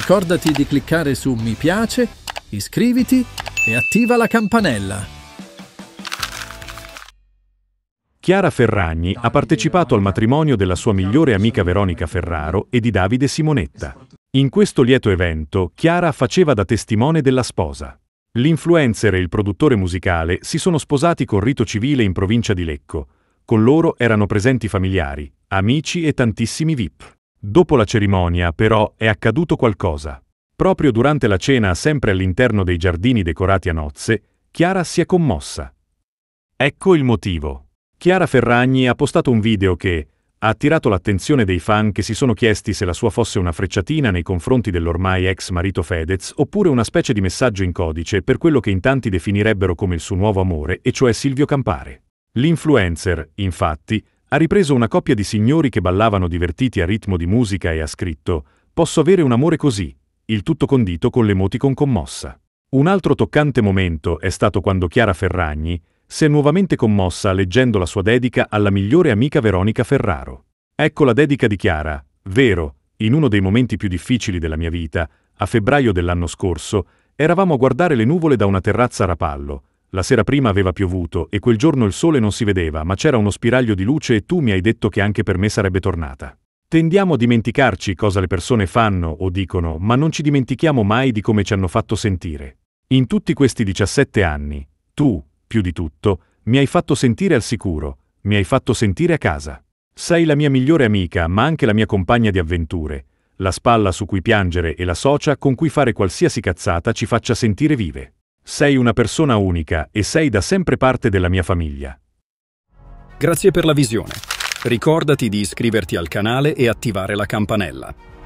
Ricordati di cliccare su mi piace, iscriviti e attiva la campanella. Chiara Ferragni ha partecipato al matrimonio della sua migliore amica Veronica Ferraro e di Davide Simonetta. In questo lieto evento, Chiara faceva da testimone della sposa. L'influencer e il produttore musicale si sono sposati con rito civile in provincia di Lecco. Con loro erano presenti familiari, amici e tantissimi VIP. Dopo la cerimonia, però, è accaduto qualcosa. Proprio durante la cena, sempre all'interno dei giardini decorati a nozze, Chiara si è commossa. Ecco il motivo. Chiara Ferragni ha postato un video che ha attirato l'attenzione dei fan che si sono chiesti se la sua fosse una frecciatina nei confronti dell'ormai ex marito Fedez oppure una specie di messaggio in codice per quello che in tanti definirebbero come il suo nuovo amore, e cioè Silvio Campare. L'influencer, infatti, ha ripreso una coppia di signori che ballavano divertiti a ritmo di musica e ha scritto Posso avere un amore così, il tutto condito con l'emoticon commossa. Un altro toccante momento è stato quando Chiara Ferragni si è nuovamente commossa leggendo la sua dedica alla migliore amica Veronica Ferraro. Ecco la dedica di Chiara, vero, in uno dei momenti più difficili della mia vita, a febbraio dell'anno scorso, eravamo a guardare le nuvole da una terrazza a Rapallo, la sera prima aveva piovuto e quel giorno il sole non si vedeva, ma c'era uno spiraglio di luce e tu mi hai detto che anche per me sarebbe tornata. Tendiamo a dimenticarci cosa le persone fanno o dicono, ma non ci dimentichiamo mai di come ci hanno fatto sentire. In tutti questi 17 anni, tu, più di tutto, mi hai fatto sentire al sicuro, mi hai fatto sentire a casa. Sei la mia migliore amica, ma anche la mia compagna di avventure, la spalla su cui piangere e la socia con cui fare qualsiasi cazzata ci faccia sentire vive. Sei una persona unica e sei da sempre parte della mia famiglia. Grazie per la visione. Ricordati di iscriverti al canale e attivare la campanella.